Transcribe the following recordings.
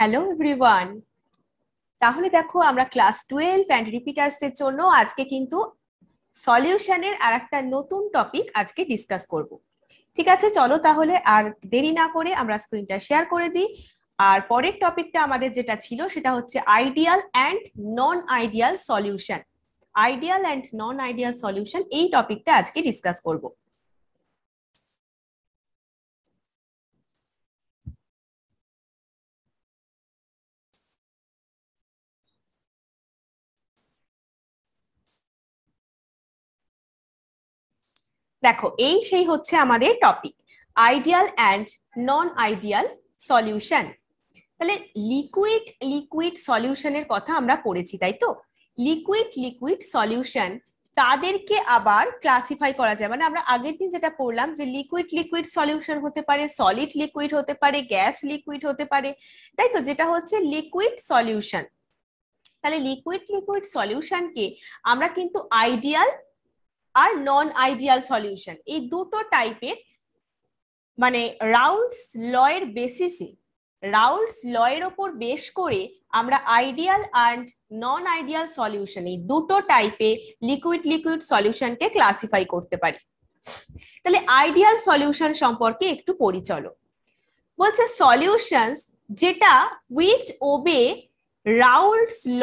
Hello everyone তাহলে দেখো আমরা ক্লাস টুয়েলভ অ্যান্ড রিপিটার্সের জন্য আজকে কিন্তু সলিউশনের আর একটা নতুন টপিক আজকে ডিসকাস করব ঠিক আছে চলো তাহলে আর দেরি না করে আমরা স্ক্রিনটা শেয়ার করে দিই আর পরের টপিকটা আমাদের যেটা ছিল সেটা হচ্ছে ideal and non ideal solution ideal and non ideal solution এই টপিকটা আজকে ডিসকাস করবো দেখো এই সেই হচ্ছে আমাদের topic ideal and non ideal solution তাহলে লিকুইড লিকুইড সলিউশনের কথা আমরা পড়েছি তাই তো লিকুইড লিকুইড সলিউশন তাদেরকে আবার ক্লাসিফাই করা যায় মানে আমরা আগের দিন যেটা পড়লাম যে লিকুইড লিকুইড সলিউশন হতে পারে সলিড লিকুইড হতে পারে গ্যাস লিকুইড হতে পারে তাই তো যেটা হচ্ছে লিকুইড সলিউশন তাহলে লিকুইড লিকুইড সলিউশনকে আমরা কিন্তু আইডিয়াল আর নন আইডিয়াল সলিউশন এই দুটো টাইপের মানে রাউল্ডস লয়ের বেসিসে রাউল্ডস লয়ের ওপর বেশ করে আমরা ideal and non ideal solution এই দুটো টাইপে লিকুইড লিকুইড সলিউশনকে ক্লাসিফাই করতে পারি তাহলে আইডিয়াল সলিউশন সম্পর্কে একটু পরিচলো বলছে সলিউশনস যেটা উইচ ওবে রাউলস ল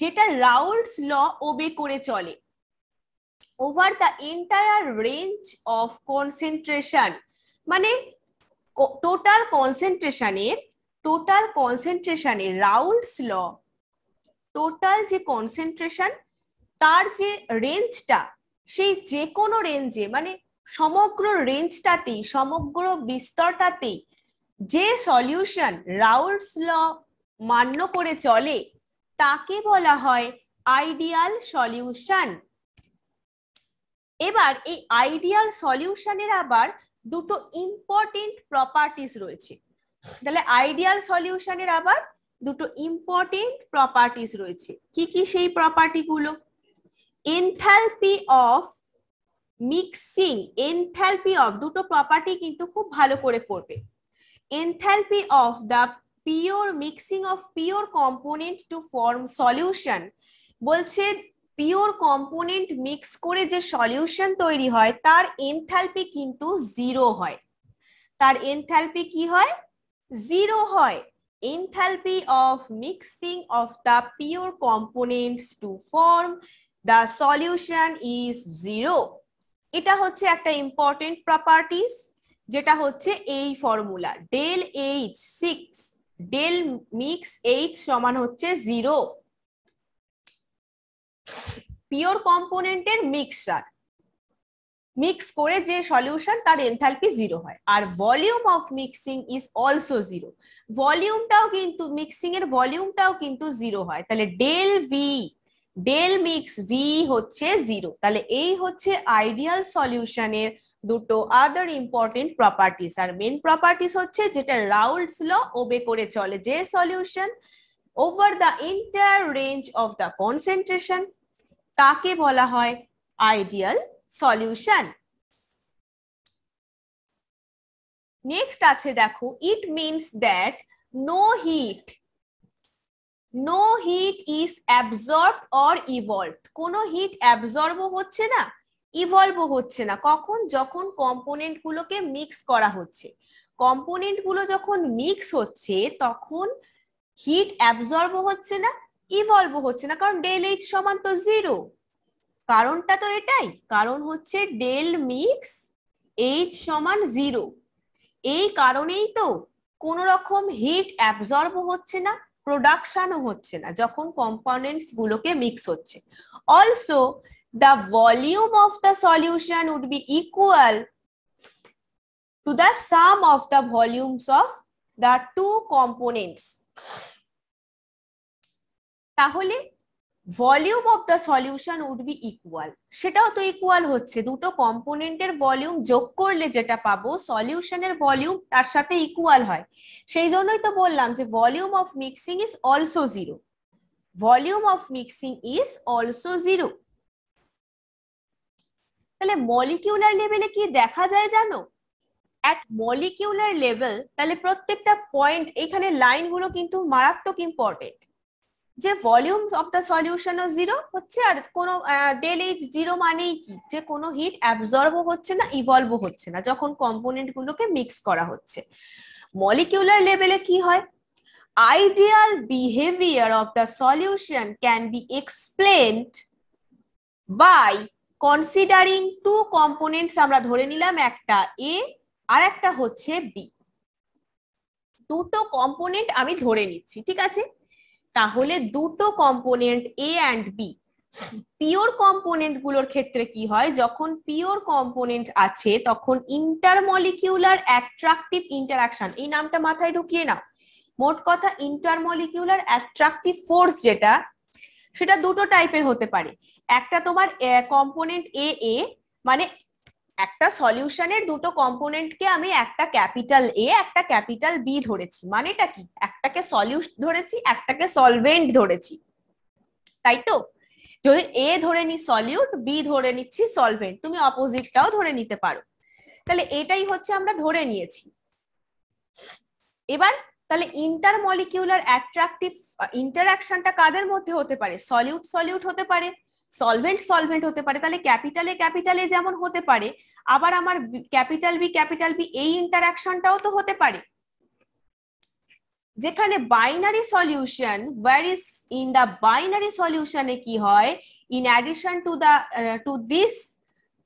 যেটা রাউলস ল ওবে করে চলে over the entire range of concentration মানে টোটাল কনসেন্ট্রেশনে টোটাল কনসেন্ট্রেশনে রাউল্ডস ল টোটাল যে কনসেন্ট্রেশন তার যে রেঞ্জটা সেই যে কোনো রেঞ্জে মানে সমগ্র রেঞ্জটাতেই সমগ্র বিস্তরটাতেই যে সলিউশন রাউল্ডস ল মান্য করে চলে তাকে বলা হয় আইডিয়াল সলিউশন এবার এই আইডিয়াল সলিউশনের আবার দুটো ইম্পর্টেন্ট প্রপার্টিস রয়েছে তাহলে আইডিয়াল সলিউশনের আবার দুটো ইম্পর্টেন্ট প্রপার্টিস রয়েছে কি কি সেই প্রপার্টিগুলো enthalpy of mixing enthalpy of দুটো প্রপার্টি কিন্তু খুব ভালো করে পড়বে enthalpy of the pure mixing of pure component to form solution বলছে পিওর কম্পোনেন্ট মিক্স করে যে সলিউশন তৈরি হয় তার এনথ্যালপি কিন্তু জিরো হয় তার এনথ্যালপি কি হয় জিরো হয় enthalpy of mixing of the pure component to form the solution is zero এটা হচ্ছে একটা ইম্পর্টেন্ট প্রপার্টিস যেটা হচ্ছে এই formula del H six del mix H সমান হচ্ছে জিরো পিওর কম্পোনেন্টের মিক্সচার মিক্স করে যে সলিউশন তার এনথালপি জিরো হয় আর volume of mixing is also zero ভলিউমটাও কিন্তু মিক্সিং এর ভলিউমটাও কিন্তু জিরো হয় তাহলে del V del mix V হচ্ছে জিরো তাহলে এই হচ্ছে আইডিয়াল সলিউশনের দুটো আদার ইম্পর্টেন্ট প্রপার্টিস আর মেন প্রপার্টিস হচ্ছে যেটা রাউলস ল ওবে করে চলে যে solution over the entire range of the concentration তাকে বলা হয় আইডিয়াল সলিউশন নেক্সট আছে দেখো it means that no heat no heat is absorb or evolve কোনো হিট অ্যাবজর্ব হচ্ছে না ইভলভ হচ্ছে না কখন যখন কম্পোনেন্ট গুলোকে মিক্স করা হচ্ছে কম্পোনেন্ট গুলো যখন মিক্স হচ্ছে তখন হিট অ্যাবজর্ব হচ্ছে না ইভলভ হচ্ছে না কারণ ডেল এইচ সমান তো জিরো কারণটা তো এটাই কারণ হচ্ছে ডেল মিক্স এইচ সমান জিরো এই কারণেই তো কোন রকম হিট অ্যাবজর্ব হচ্ছে না প্রোডাকশনও হচ্ছে না যখন কম্পোনেন্টস গুলোকে মিক্স হচ্ছে also the volume of the solution would be equal to the sum of the volumes of the two components তাহলে volume of the solution would be equal সেটাও তো ইকুয়াল হচ্ছে দুটো কম্পোনেন্টের ভলিউম যোগ করলে যেটা পাবো সলিউশনের ভলিউম তার সাথে ইকুয়াল হয় সেই জন্যই তো বললাম যে volume of mixing is also zero volume of mixing is also zero তাহলে মলিকিউলার লেভেলে কি দেখা যায় জানো অ্যাট মলিকিউলার লেভেল তাহলে প্রত্যেকটা পয়েন্ট এখানে লাইনগুলো কিন্তু মারাত্মক ইম্পর্টেন্ট যে ভলিউমস অফ দ্য সলিউশন ও জিরো হচ্ছে আর কোনো ডেলি জিরো মানেই কি যে কোনো হিট অ্যাবজর্বও হচ্ছে না ইভলভ হচ্ছে না যখন কম্পোনেন্ট গুলোকে মিক্স করা হচ্ছে মলিকিউলার লেভেলে কি হয় ideal behaviour of the solution can be explained by considering two components আমরা ধরে নিলাম একটা এ আর একটা হচ্ছে বি দুটো কম্পোনেন্ট আমি ধরে নিচ্ছি ঠিক আছে তাহলে দুটো component A and B pure component গুলোর ক্ষেত্রে কি হয় যখন পিওর কম্পোনেন্ট আছে তখন ইন্টারমলিকিউলার অ্যাট্রাকটিভ ইন্টারাকশন এই নামটা মাথায় ঢুকিয়ে নাও মোট কথা ইন্টারমলিকিউলার অ্যাট্রাকটিভ ফোর্স যেটা সেটা দুটো টাইপের হতে পারে একটা তোমার কম্পোনেন্ট এ এ মানে একটা সলিউশনের দুটো কম্পোনেন্টকে আমি একটা ক্যাপিটাল এ একটা ক্যাপিটাল বি ধরেছি মানেটা কি একটাকে সলিউট ধরেছি একটাকে সলভেন্ট ধরেছি তাই তো যদি এ ধরে নি সলিউট বি ধরে নিচ্ছি সলভেন্ট তুমি অপোজিটটাও ধরে নিতে পারো তাহলে এটাই হচ্ছে আমরা ধরে নিয়েছি এবার তাহলে ইন্টারমলিকিউলার অ্যাট্রাকটিভ ইন্টারাকশনটা কাদের মধ্যে হতে পারে সলিউট সলিউট হতে পারে সলভেন্ট সলভেন্ট হতে পারে তাহলে ক্যাপিটালে ক্যাপিটালে যেমন হতে পারে আবার আমার ক্যাপিটাল বি ক্যাপিটাল বি এই ইন্টারাকশনটাও তো হতে পারে যেখানে binary solution where is in the binary সলিউশনে কি হয় in addition to the two this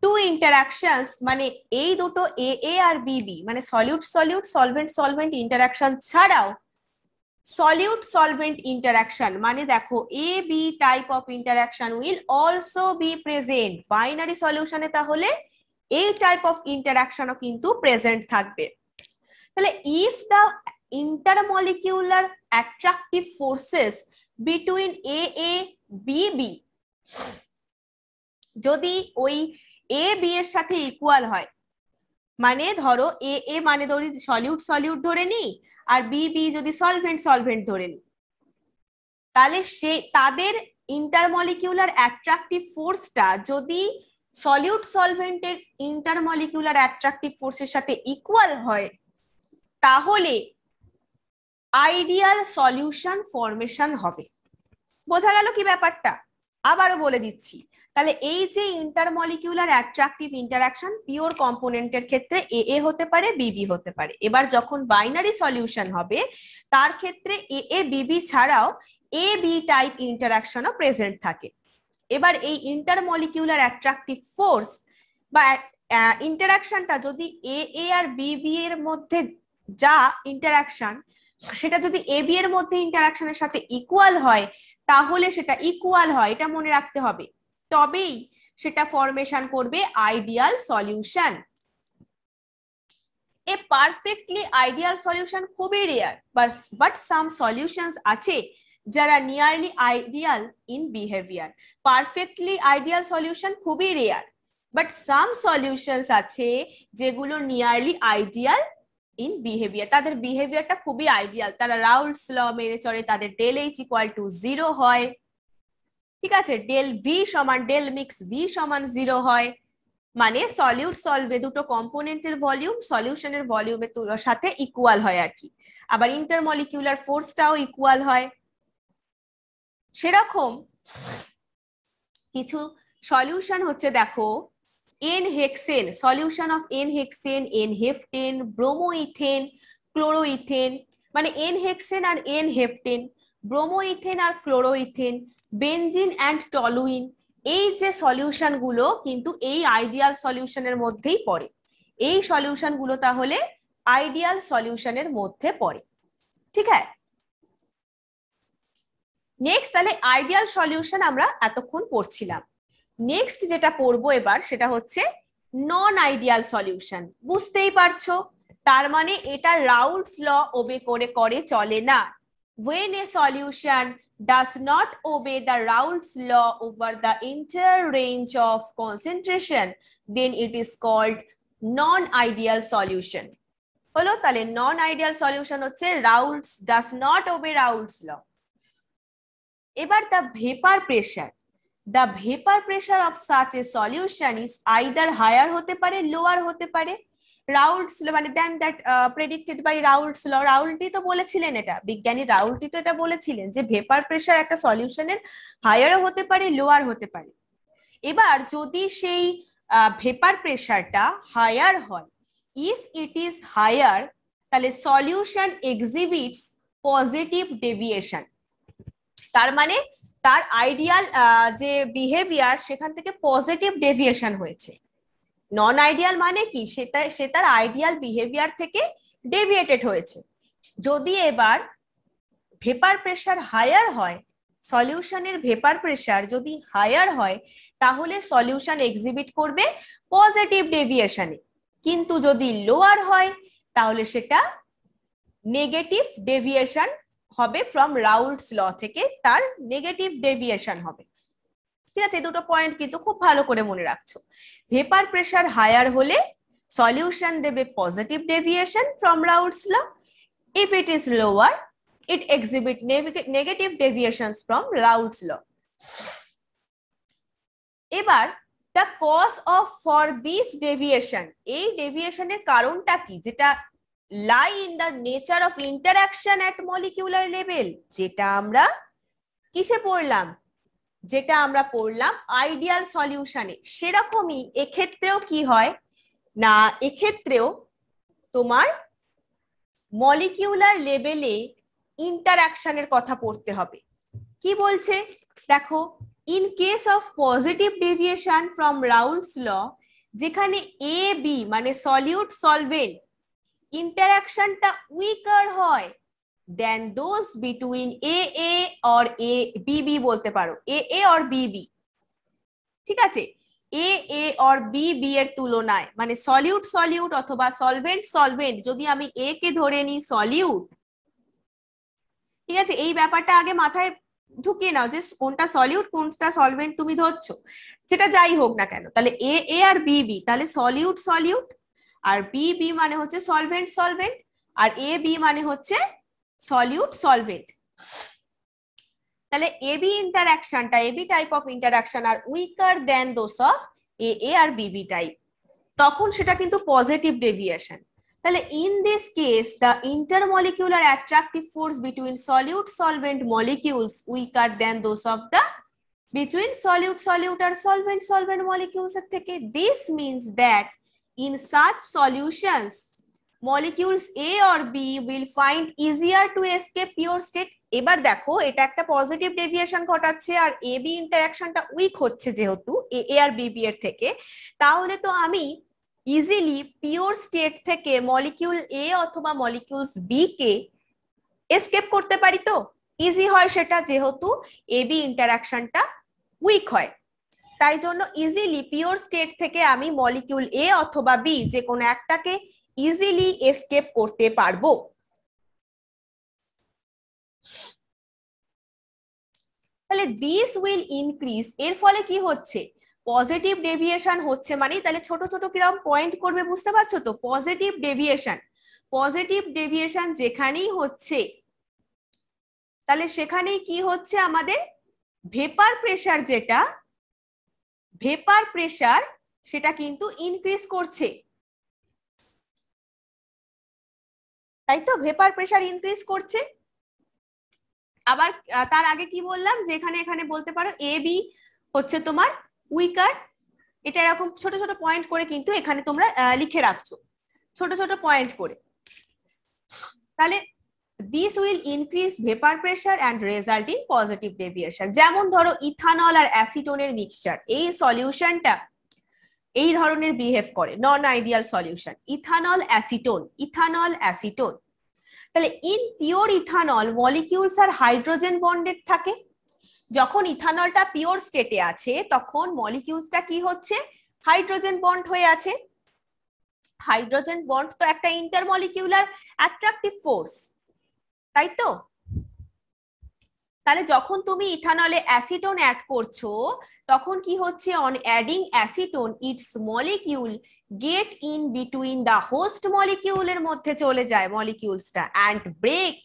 two interaction মানে এই দুটো এ এ আর বি বি মানে solute solute solvent solvent interaction ছাড়াও সলিউট সলভেন্ট ইন্টারাকশন মানে দেখো A B type of interaction will also be present binary সলিউশনে তাহলে এই টাইপ অফ ইন্টারাকশনও কিন্তু প্রেজেন্ট থাকবে তাহলে if the intermolecular attractive forces between A A B B যদি ওই এ বি এর সাথে ইকুয়াল হয় মানে ধরো এ এ মানে ধরি সলিউট সলিউট ধরে নিই আর বি বি যদি সলভেন্ট সলভেন্ট ধরে নিই তাহলে সে তাদের ইন্টারমলিকিউলার অ্যাট্রাকটিভ ফোর্সটা যদি সলিউট সলভেন্টের ইন্টারমলিকুলার অ্যাট্রাকটিভ ফোর্সের সাথে ইকুয়াল হয় তাহলে আইডিয়াল সলিউশন ফরমেশন হবে বোঝা গেল কি ব্যাপারটা আবারও বলে দিচ্ছি তাহলে এই যে intermolecular attractive interaction pure component ক্ষেত্রে এ এ হতে পারে বিবি হতে পারে এবার যখন বাইনারি সলিউশন হবে তার ক্ষেত্রে এ এ বিবি ছাড়াও এ বি টাইপ ইন্টারাকশনও প্রেজেন্ট থাকে এবার এই ইন্টারমলিকিউলার অ্যাট্রাকটিভ ফোর্স বা ইন্টারাকশনটা যদি এ এ আর বি বি এর মধ্যে যা ইন্টারাকশন সেটা যদি এ বি এর মধ্যে ইন্টারাকশনের সাথে ইকুয়াল হয় তাহলে সেটা ইকুয়াল হয় এটা মনে রাখতে হবে তবেই সেটা ফরমেশন করবে আইডিয়াল সলিউশন এ পারফেক্টলি আইডিয়াল সলিউশন খুবই রেয়ার বাট সাম সলিউশনস আছে যারা nearly ideal in behaviour perfectly ideal solution খুবই রেয়ার বাট সাম সলিউশনস আছে যেগুলো নিয়ারলি আইডিয়াল ইন বিহেভিয়ার তাদের বিহেভিয়ারটা খুবই আইডিয়াল তারা রাউলস ল মেনে চলে তাদের del H equal to zero হয় ঠিক আছে ডেল ভি সমান ডেল মিক্স ভি সমান জিরো হয় মানে সলিউট সলভে দুটো কম্পোনেন্টের ভলিউম সলিউশনের ভলিউমের সাথে ইকুয়াল হয় আর কি আবার ইন্টারমলিকিউলার ফোর্সটাও ইকুয়াল হয় সেরকম কিছু সলিউশন হচ্ছে দেখো n hexane solution of n hexane n heptane bromoethane chloroethane মানে এন হেক্সেন আর এন হেফটেন ব্রোমোইথেন আর ক্লোরোইথেন বেনজিন অ্যান্ড টলুইন এই যে সলিউশন গুলো কিন্তু এই আইডিয়াল সলিউশনের মধ্যেই পড়ে এই সলিউশন গুলো তাহলে আইডিয়াল সলিউশনের মধ্যে পড়ে ঠিক আছে নেক্সট তাহলে আইডিয়াল সলিউশন আমরা এতক্ষণ পড়ছিলাম নেক্সট যেটা পড়বো এবার সেটা হচ্ছে নন আইডিয়াল সলিউশন বুঝতেই পারছো তার মানে এটা রাউলস ল ওবে করে করে চলে না when a solution does not obey the Raoult's law over the entire range of concentration, then it is called non-ideal solution. Hello, tale non-ideal solution would say Raoult's does not obey Raoult's law. Ever the vapor pressure. The vapor pressure of such a solution is either higher hote pare, lower hote pare. Raoult's law মানে then that predicted by Raoult's law রাউলটি তো বলেছিলেন এটা বিজ্ঞানী রাউলটি তো এটা বলেছিলেন যে ভেপার প্রেশার একটা সলিউশনের হায়ারও হতে পারে লোয়ার হতে পারে এবার যদি সেই ভেপার প্রেশারটা হায়ার হয় ইফ ইট ইজ হায়ার তাহলে সলিউশন এক্সিবিটস পজিটিভ ডেভিয়েশন তার মানে তার আইডিয়াল uh, যে বিহেভিয়ার সেখান থেকে পজিটিভ ডেভিয়েশন হয়েছে নন আইডিয়াল মানে কি সে তার সে তার আইডিয়াল বিহেভিয়ার থেকে ডেভিয়েটেড হয়েছে যদি এবার ভেপার প্রেশার হায়ার হয় সলিউশনের ভেপার প্রেশার যদি হায়ার হয় তাহলে সলিউশন এক্সিবিট করবে পজিটিভ ডেভিয়েশনে কিন্তু যদি লোয়ার হয় তাহলে সেটা নেগেটিভ ডেভিয়েশন হবে ফ্রম রাউল্টস ল থেকে তার নেগেটিভ ডেভিয়েশন হবে ঠিক আছে দুটো পয়েন্ট কিন্তু খুব ভালো করে মনে রাখছো ভেপার প্রেশার হায়ার হলে সলিউশন দেবে positive deviation from Raoult's law if it is lower it exhibit negative deviation from Raoult's law এবার the cause of for this deviation এই ডেভিয়েশনের কারণটা কি যেটা lie in the nature of interaction at molecular level যেটা আমরা কিসে পড়লাম যেটা আমরা পড়লাম আইডিয়াল সলিউশনে সেরকমই এক্ষেত্রেও কি হয় না এক্ষেত্রেও তোমার মলিকিউলার লেভেলে ইন্টারাকশনের কথা পড়তে হবে কি বলছে দেখো in case of positive deviation from Raoult's law যেখানে এ বি মানে সলিউট সলভেন্ট ইন্টারাকশনটা উইকার হয় then those between A A or A B B বলতে পারো এ এ অর বিবি ঠিক আছে A A or B B এর তুলনায় মানে সলিউট সলিউট অথবা সলভেন্ট সলভেন্ট যদি আমি এ কে ধরে নিই সলিউট ঠিক আছে এই ব্যাপারটা আগে মাথায় ঢুকিয়ে নাও যে কোনটা সলিউট কোনটা সলভেন্ট তুমি ধরছো সেটা যাই হোক না কেন তাহলে এ এ আর বি বি তাহলে সলিউট সলিউট আর বি বি মানে হচ্ছে সলভেন্ট সলভেন্ট আর এ বি মানে হচ্ছে সলিউট সলভেন্ট তাহলে এবি ইন্টারাকশনটা A B type of interaction are weaker than those of A A আর বিবি টাইপ তখন সেটা কিন্তু পজিটিভ ডেভিয়েশন তাহলে in this case the intermolecular attractive force between solute solvent molecules weaker than those of the between solute solute আর solvent solvent molecules এর থেকে this means that in such solutions molecules A or B will find easier to escape pure state এবার দেখো এটা একটা positive deviation ঘটাচ্ছে আর A B ইন্টারাকশনটা week হচ্ছে যেহেতু এ এ আর বি বি এর থেকে তাহলে তো আমি ইজিলি পিওর স্টেট থেকে মলিকিউল এ অথবা মলিকিউলস বি কে এসকেপ করতে পারি তো ইজি হয় সেটা যেহেতু এ বি ইন্টারাকশনটা উইক হয় তাই জন্য ইজিলি পিওর স্টেট থেকে আমি মলিকিউল এ অথবা বি যে কোনো একটাকে ইজিলি এসকেপ করতে পারবো তাহলে দিস উইল ইনক্রিজ এর ফলে কি হচ্ছে পজিটিভ ডেভিয়েশন হচ্ছে মানে তাহলে ছোট ছোট কিরম পয়েন্ট করবে বুঝতে পারছো তো পজিটিভ ডেভিয়েশন পজিটিভ ডেভিয়েশন যেখানেই হচ্ছে তাহলে সেখানেই কি হচ্ছে আমাদের ভেপার প্রেশার যেটা ভেপার প্রেশার সেটা কিন্তু ইনক্রিজ করছে তাই তো ভেপার প্রেশার ইনক্রিজ করছে আবার তার আগে কি বললাম যে এখানে এখানে বলতে পারো এ বি হচ্ছে তোমার উইকার এটা এরকম ছোট ছোট পয়েন্ট করে কিন্তু এখানে তোমরা লিখে রাখছো ছোট ছোট পয়েন্ট করে তাহলে this will increase vapour pressure and result in positive deviation যেমন ধরো ইথানল আর অ্যাসিটোনের মিক্সচার এই সলিউশনটা এই ধরনের বিহেভ করে non ideal solution ethanol acetone ethanol acetone তাহলে in pure ethanol molecules are hydrogen bonded থাকে যখন ইথানলটা পিওর স্টেটে আছে তখন মলিকিউলসটা কি হচ্ছে হাইড্রোজেন বন্ড হয়ে আছে হাইড্রোজেন বন্ড তো একটা ইন্টারমলিকিউলার অ্যাট্রাকটিভ ফোর্স তাই তো তাহলে যখন তুমি ইথানলে অ্যাসিটোন অ্যাড করছো তখন কি হচ্ছে on adding acetone its molecule get in between the host মলিকিউলের মধ্যে চলে যায় মলিকিউলসটা and break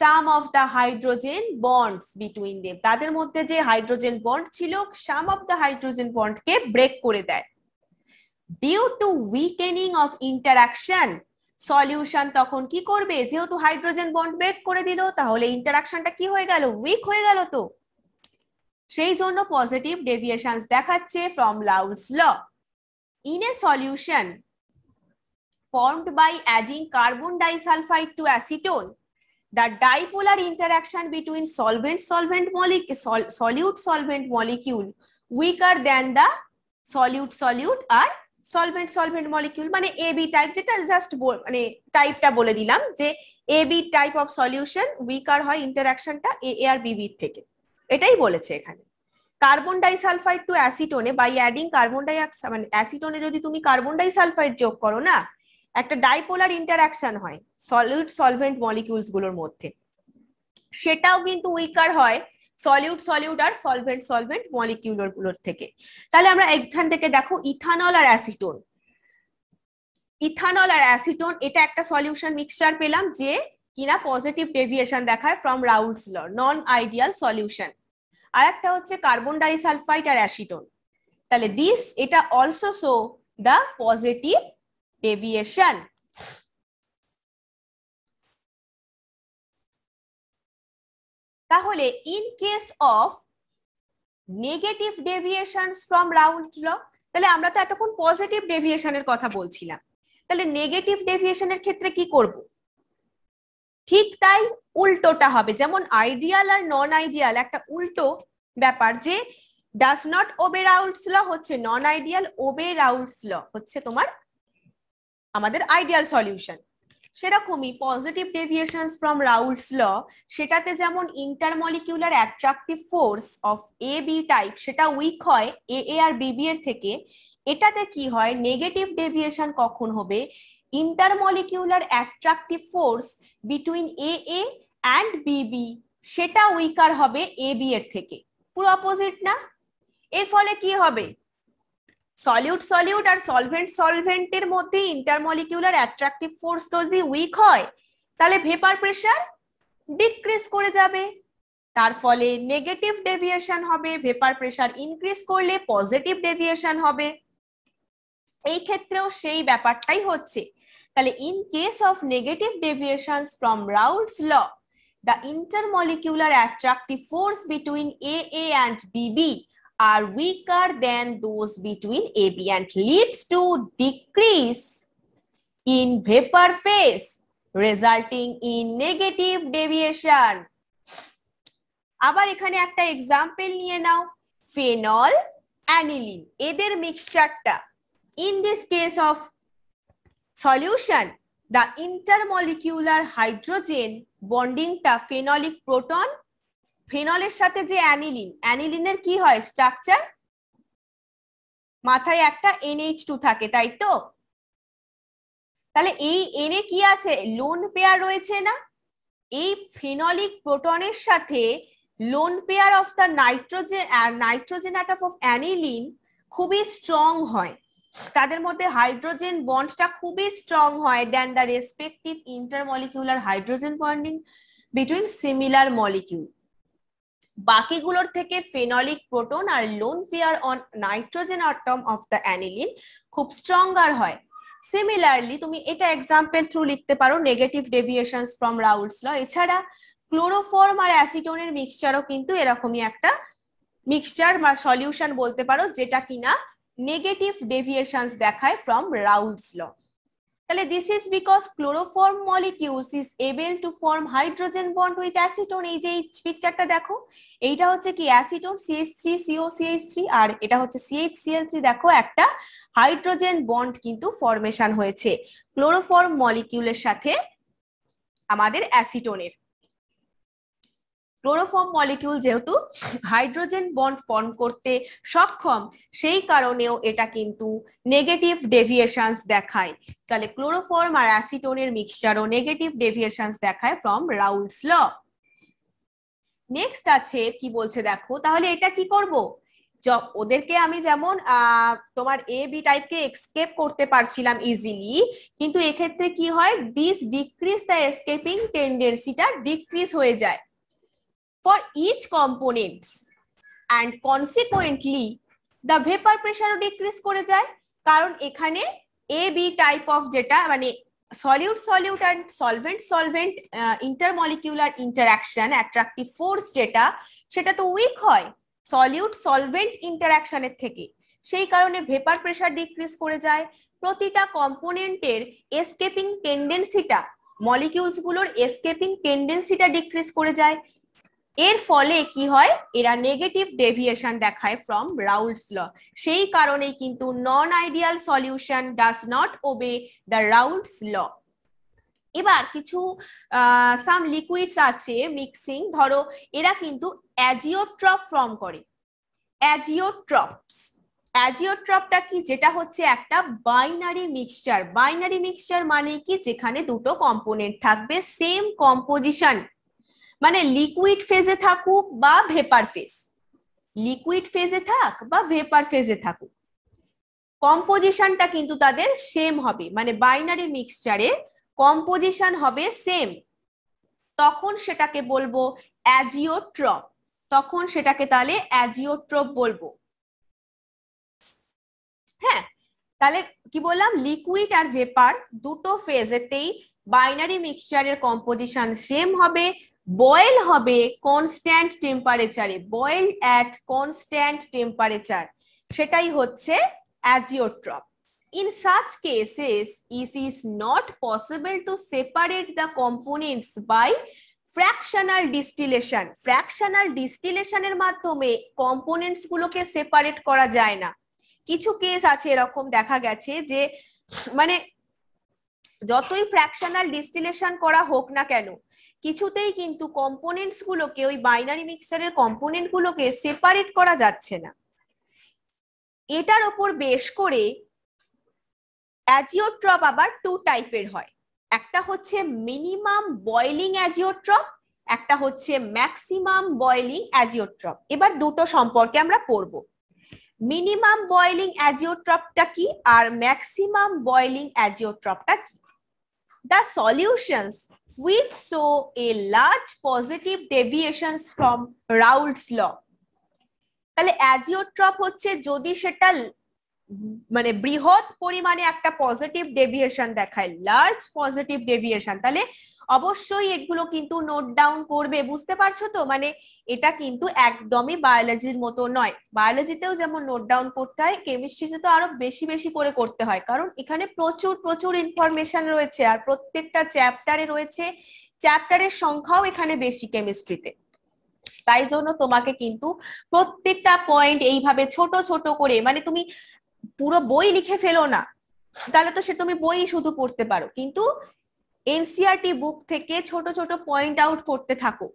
some of the hydrogen bonds between them তাদের মধ্যে যে হাইড্রোজেন বন্ড ছিল সাম অফ দ্য হাইড্রোজেন বন্ডকে ব্রেক করে দেয় due to weakening of interaction solution তখন কি করবে যেহেতু হাইড্রোজেন বন্ড ব্রেক করে দিল তাহলে ইন্টারাকশনটা কি হয়ে গেল উইক হয়ে গেল তো সেই জন্য পজিটিভ ডেভিয়েশন দেখাচ্ছে from Raoult's law in a solution formed by adding carbon disulfide to acetone the dipolar interaction between solvent solvent molecule sol solute solvent molecule weaker than the solute solute are solvent solvent molecule মানে A B type যেটা just মানে টাইপটা বলে দিলাম যে A B type of solution weaker হয় ইন্টারাকশনটা এ A আর বিবির থেকে এটাই বলেছে এখানে কার্বন ডাইসালফাইড টু অ্যাসিটোনে বাই অ্যাডিং কার্বন ডাই মানে অ্যাসিটোনে যদি তুমি কার্বন ডাইসালফাইড যোগ করো না একটা ডাইপোলার ইন্টারাকশন হয় সলিউড সলভেন্ট মলিকিউলস গুলোর মধ্যে সেটাও কিন্তু উইকার হয় সলিউট সলিউট আর সলভেন্ট সলভেন্ট মলিকিউলর গুলোর থেকে তাহলে আমরা এখান থেকে দেখো ইথানল আর অ্যাসিটোন ইথানল আর অ্যাসিটোন এটা একটা সলিউশন মিক্সচার পেলাম যে কিনা পজিটিভ ডেভিয়েশন দেখায় from Raoult's law non ideal solution আর একটা হচ্ছে কার্বন ডাইসালফাইড আর অ্যাসিটোন তাহলে দিস এটা also show the positive deviation তাহলে in case of negative deviations from রাউন্ড ল তাহলে আমরা তো এতক্ষণ পজিটিভ ডেভিয়েশনের কথা বলছিলাম তাহলে নেগেটিভ ডেভিয়েশনের ক্ষেত্রে কি করব ঠিক তাই উল্টোটা হবে যেমন আইডিয়াল আর নন আইডিয়াল একটা উল্টো ব্যাপার যে ডাস নট ওবে রাউলস ল হচ্ছে নন আইডিয়াল ওবে রাউলস ল হচ্ছে তোমার আমাদের আইডিয়াল সলিউশন সেরকমই positive deviations from Raoult's law সেটাতে যেমন intermolecular attractive force of A B type সেটা উইক হয় এ এ আর বিবি এর থেকে এটাতে কি হয় নেগেটিভ ডেভিয়েশন কখন হবে intermolecular attractive force between A A and B B সেটা উইকার হবে এ বি এর থেকে পুরো অপোজিট না এর ফলে কি হবে সলিউট সলিউট আর সলভেন্ট সলভেন্টের মধ্যে ইন্টারমলিকিউলার অ্যাট্রাকটিভ ফোর্স তো যদি উইক হয় তাহলে ভেপার প্রেশার ডিক্রিজ করে যাবে তার ফলে নেগেটিভ ডেভিয়েশন হবে ভেপার প্রেশার ইনক্রিজ করলে পজিটিভ ডেভিয়েশন হবে এই ক্ষেত্রেও সেই ব্যাপারটাই হচ্ছে তাহলে in case of negative deviation from Raoult's law the intermolecular attractive force between A and B B are weaker than those between AB and leads to decrease in vapor phase resulting in negative deviation. আবার এখানে একটা example নিয়ে নাও phenol aniline এদের মিক্সচারটা in this case of solution the intermolecular hydrogen bonding টা phenolic proton ফেনলের সাথে যে aniline অ্যানিলিনের কি হয় স্ট্রাকচার মাথায় একটা এনএইচ টু থাকে তাই তো তাহলে এই এনে কি আছে লোন পেয়ার রয়েছে না এই ফিনলিক প্রোটনের সাথে lone pair of the nitrogen nitrogen atom of aniline খুবই স্ট্রং হয় তাদের মধ্যে হাইড্রোজেন বন্ডটা খুবই স্ট্রং হয় then the respective intermolecular hydrogen bonding between similar molecule বাকিগুলোর থেকে ফেনলিক প্রোটন আর lone pair on nitrogen atom of the aniline খুব স্ট্রঙ্গার হয় সিমিলারলি তুমি এটা এক্সাম্পল থ্রু লিখতে পারো negative deviation from Raoult's law এছাড়া ক্লোরোফর্ম আর অ্যাসিটোনের মিক্সচারও কিন্তু এরকমই একটা মিক্সচার বা সলিউশন বলতে পারো যেটা কিনা নেগেটিভ ডেভিয়েশনস দেখায় ফ্রম রাউলস ল তাহলে this is because chloroform molecules is able to form hydrogen bond with acetone এই যে এই পিকচারটা দেখো এইটা হচ্ছে কি acetone C H three C O C H three আর এটা হচ্ছে সিএইচ সিএল থ্রি দেখো একটা হাইড্রোজেন বন্ড কিন্তু ফর্মেশন হয়েছে ক্লোরোফর্ম মলিকিউলের সাথে আমাদের অ্যাসিটোনের ক্লোরোফর্ম মলিকিউল যেহেতু হাইড্রোজেন বন্ড ফর্ম করতে সক্ষম সেই কারণেও এটা কিন্তু নেগেটিভ ডেভিয়েশনস দেখায় তাহলে ক্লোরোফর্ম আর অ্যাসিটোনের মিক্সচারও নেগেটিভ ডেভিয়েশনস দেখায় ফ্রম রাউলস ল নেক্সট আছে কি বলছে দেখো তাহলে এটা কি করব ওদেরকে আমি যেমন তোমার এ বি টাইপকে এক্সকেপ করতে পারছিলাম ইজিলি কিন্তু এক্ষেত্রে কি হয় দিস ডিক্রিজ দ্য এসকেপিং টেন্ডেন্সিটা ডিক্রিজ হয়ে যায় for each components and consequently the vapor pressure decrease করে যায় কারণ এখানে এ বি টাইপ অফ যেটা মানে solute solute and solvent solvent intermolecular interaction attractive force যেটা সেটা তো উইক হয় সলিউট সলভেন্ট ইন্টারাকশনের থেকে সেই কারণে ভেপার প্রেশার ডিক্রিজ করে যায় প্রতিটা কম্পোনেন্টের এসকেপিং টেন্ডেন্সিটা মলিকিউলসগুলোর এসকেপিং টেন্ডেন্সিটা ডিক্রিজ করে যায় এর ফলে কি হয় এরা নেগেটিভ ডেভিয়েশন দেখায় ফ্রম রাউলস ল সেই কারণে কিন্তু non ideal solution does not obey the Raoult's law এবার কিছু সাম লিকুইডস আছে মিক্সিং ধরো এরা কিন্তু অ্যাজিওট্রপ ফর্ম করে অ্যাজিওট্রপস অ্যাজিওট্রপটা কি যেটা হচ্ছে একটা বাইনারি মিক্সচার বাইনারি মিক্সচার মানে কি যেখানে দুটো কম্পোনেন্ট থাকবে সেম কম্পোজিশন মানে লিকুইড ফেজে থাকুক বা ভেপার ফেজ লিকুইড ফেজে থাক বা ভেপার ফেজে থাকুক কম্পোজিশনটা কিন্তু তাদের সেম হবে মানে বাইনারি মিক্সচারে কম্পোজিশন হবে সেম তখন সেটাকে বলবো অ্যাজিওট্রপ তখন সেটাকে তাহলে অ্যাজিওট্রপ বলবো হ্যাঁ তাহলে কি বললাম লিকুইড আর ভেপার দুটো ফেজেতেই বাইনারি মিক্সচারের কম্পোজিশন সেম হবে বয়েল হবে কনস্ট্যান্ট টেম্পারেচারে বয়েল অ্যাট কনস্ট্যান্ট টেম্পারেচার সেটাই হচ্ছে azeotrope in such cases is is not possible to separate the components by fractional distillation fractional ডিস্টিলেশনের মাধ্যমে কম্পোনেন্টস গুলোকে সেপারেট করা যায় না কিছু কেস আছে এরকম দেখা গেছে যে মানে যতই ফ্র্যাকশনাল ডিস্টিলেশন করা হোক না কেন কিছুতেই কিন্তু কম্পোনেন্টস গুলোকে ওই বাইনারি মিক্সারের কম্পোনেন্ট গুলোকে সেপারেট করা যাচ্ছে না এটার ওপর বেশ করে অ্যাজিওট্রপ আবার টু টাইপের হয় একটা হচ্ছে মিনিমাম বয়লিং অ্যাজিওট্রপ একটা হচ্ছে ম্যাক্সিমাম বয়লিং অ্যাজিওট্রপ এবার দুটো সম্পর্কে আমরা পড়ব মিনিমাম বয়লিং অ্যাজিওট্রপটা কি আর ম্যাক্সিমাম বয়লিং অ্যাজিওট্রপটা কি the solutions which show a large positive deviations from Raoult's law তাহলে অ্যাজিওট্রপ হচ্ছে যদি সেটা মানে বৃহৎ পরিমাণে একটা পজিটিভ ডেভিয়েশন দেখায় লার্জ পজিটিভ ডেভিয়েশন তাহলে অবশ্যই এগুলো কিন্তু নোট ডাউন করবে বুঝতে পারছো তো মানে এটা কিন্তু একদমই বায়োলজির মতো নয় বায়োলজিতেও যেমন নোট ডাউন করতে হয় কেমিস্ট্রিতে তো আরো বেশি বেশি করে করতে হয় কারণ এখানে প্রচুর প্রচুর ইনফরমেশন রয়েছে আর প্রত্যেকটা চ্যাপ্টারে রয়েছে চ্যাপ্টারের সংখ্যাও এখানে বেশি কেমিস্ট্রিতে তাই জন্য তোমাকে কিন্তু প্রত্যেকটা পয়েন্ট এইভাবে ছোট ছোট করে মানে তুমি পুরো বই লিখে ফেলো না তাহলে তো সে তুমি বই শুধু পড়তে পারো কিন্তু এনসিআরটি বুক থেকে ছোট ছোট পয়েন্ট আউট করতে থাকো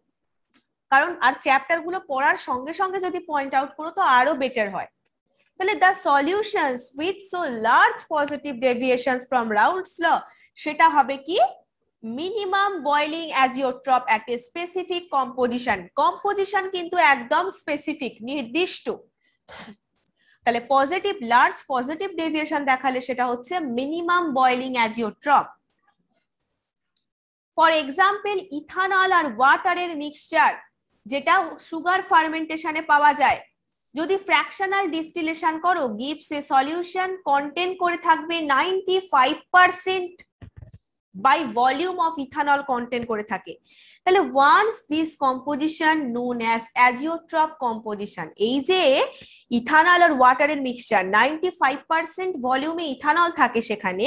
কারণ আর চ্যাপ্টার গুলো পড়ার সঙ্গে সঙ্গে যদি পয়েন্ট আউট করো তো আরো বেটার হয় তাহলে the solutions with so large positive deviations from Raoult's law সেটা হবে কি minimum boiling azeotrope at a specific composition composition কিন্তু একদম স্পেসিফিক নির্দিষ্ট তাহলে পজিটিভ লার্জ পজিটিভ ডেভিয়েশন দেখালে সেটা হচ্ছে minimum boiling azeotrope for example ethanol আর ওয়াটারের মিক্সচার যেটা সুগার ফার্মেন্টেশনে পাওয়া যায় যদি ফ্র্যাকশনাল ডিস্টিলেশন করো গিভস এ সলিউশন কন্টেন করে থাকবে ninety five percent by volume of ethanol contain করে থাকে তাহলে once this composition known as azeotrope composition এই যে ইথানল আর ওয়াটারের মিক্সচার নাইনটি ফাইভ পার্সেন্ট ভলিউমে ইথানল থাকে সেখানে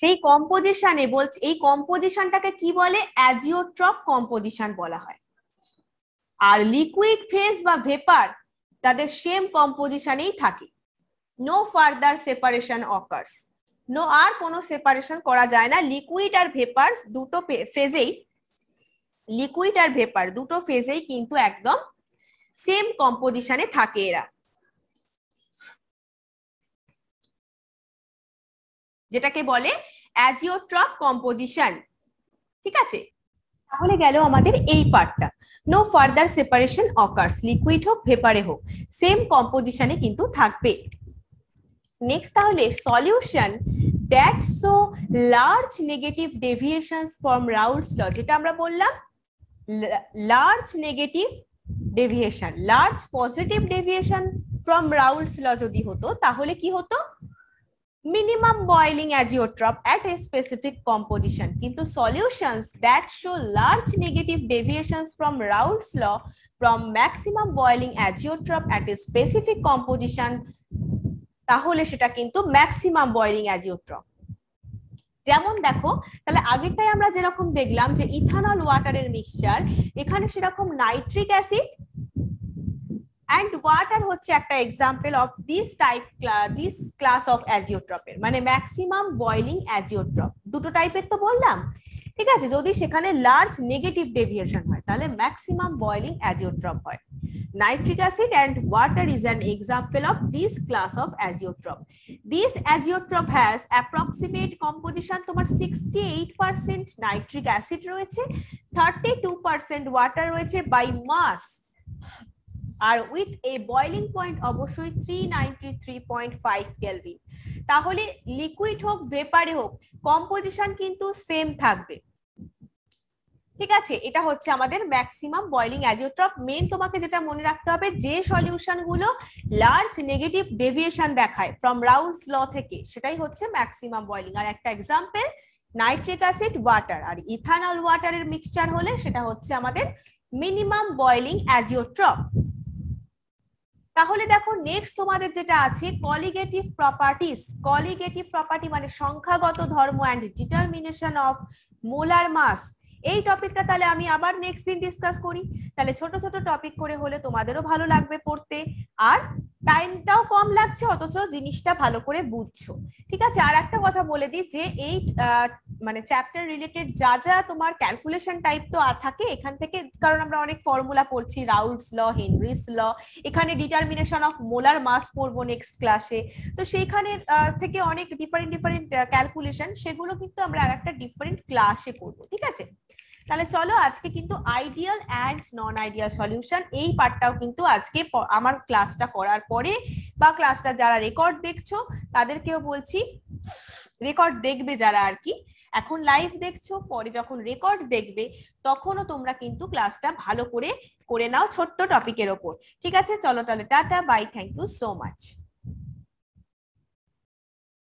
সেই কম্পোজিশনে বলছে এই কম্পোজিশনটাকে কি বলে অ্যাজিওট্রপ কম্পোজিশন বলা হয় আর লিকুইড ফেজ বা ভেপার তাদের সেম কম্পোজিশনেই থাকে no further separation occurs no আর কোনো সেপারেশন করা যায় না লিকুইড আর ভেপার দুটো ফেজেই লিকুইড আর ভেপার দুটো ফেজেই কিন্তু একদম সেম কম্পোজিশনে থাকে এরা যেটাকে বলে অ্যাজিওট্রপ কম্পোজিশন ঠিক আছে তাহলে গেল আমাদের এই পার্টটা no further separation occurs liquid হোক ভেপারে হোক সেম কম্পোজিশনে কিন্তু থাকবে নেক্সট তাহলে solution that so large negative deviations from Raoult's law যেটা আমরা বললাম large negative deviation large positive deviation from Raoult's law যদি হতো তাহলে কি হতো minimum boiling azeotrope at a specific composition. Into solutions that show large negative deviations from Raoult's law from maximum boiling azeotrope at a specific composition তাহলে সেটা কিন্তু maximum boiling অ্যাজিওট্রপ যেমন দেখো তাহলে আগেরটাই আমরা যেরকম দেখলাম যে ইথানল ওয়াটারের মিক্সচার এখানে সেরকম নাইট্রিক অ্যাসিড অ্যান্ড ওয়াটার হচ্ছে একটা example of this type this class of অ্যাজিওট্রপের মানে ম্যাক্সিমাম বয়লিং অ্যাজিওট্রপ দুটো টাইপের তো বললাম ঠিক আছে যদি সেখানে লার্জ নেগেটিভ ডেভিয়েশন হয় তাহলে ম্যাক্সিমাম বয়লিং অ্যাজিওট্রপ হয় nitric acid and water is an example of this class of azeotrope this azeotrope has approximate composition তোমার sixty eight percent nitric acid রয়েছে থার্টি টু পার্সেন্ট ওয়াটার রয়েছে by mass আর with a boiling point অবশ্যই three three point five তাহলে liquid হোক ভেপারে হোক composition কিন্তু সেম থাকবে ঠিক আছে এটা হচ্ছে আমাদের ম্যাক্সিমাম বয়লিং অ্যাজিওট্রপ মেন তোমাকে যেটা মনে রাখতে হবে যে সলিউশন গুলো লার্জ নেগেটিভ ডেভিয়েশন দেখায় ফ্রম রাউন্ডস ল থেকে সেটাই হচ্ছে ম্যাক্সিমাম বয়লিং আর একটা এক্সাম্পল নাইট্রিক অ্যাসিড ওয়াটার আর ইথানল ওয়াটারের মিক্সচার হলে সেটা হচ্ছে আমাদের মিনিমাম বয়লিং অ্যাজিওট্রপ তাহলে দেখো নেক্সট তোমাদের যেটা আছে কলিগেটিভ প্রপার্টিস কলিগেটিভ প্রপার্টি মানে সংখ্যাগত ধর্ম and determination of molar mass এই টপিকটা তাহলে আমি আবার নেক্সট দিন ডিসকাস করি তাহলে ছোট ছোট টপিক করে হলে তোমাদেরও ভালো লাগবে পড়তে আর টাইমটাও কম লাগছে অথচ জিনিসটা ভালো করে বুঝছো ঠিক আছে আর একটা কথা বলে দিই যে এই মানে চ্যাপ্টার রিলেটেড যা যা তোমার ক্যালকুলেশন টাইপ তো থাকে এখান থেকে কারণ আমরা অনেক ফর্মুলা পড়ছি রাউলস ল হেনরিস ল এখানে ডিটারমিনেশন অফ মোলার মাস পড়বো নেক্সট ক্লাসে তো সেইখানে থেকে অনেক ডিফারেন্ট ডিফারেন্ট ক্যালকুলেশন সেগুলো কিন্তু আমরা আর একটা ডিফারেন্ট ক্লাসে করবো ঠিক আছে তাহলে চলো আজকে কিন্তু ideal and non ideal solution এই পার্টটাও কিন্তু আজকে আমার ক্লাসটা করার পরে বা ক্লাসটা যারা রেকর্ড দেখছো তাদেরকেও বলছি রেকর্ড দেখবে যারা আর কি এখন লাইভ দেখছো পরে যখন রেকর্ড দেখবে তখনও তোমরা কিন্তু ক্লাসটা ভালো করে করে নাও ছোট্ট টপিকের ওপর ঠিক আছে চলো তাহলে tata bye thank you so much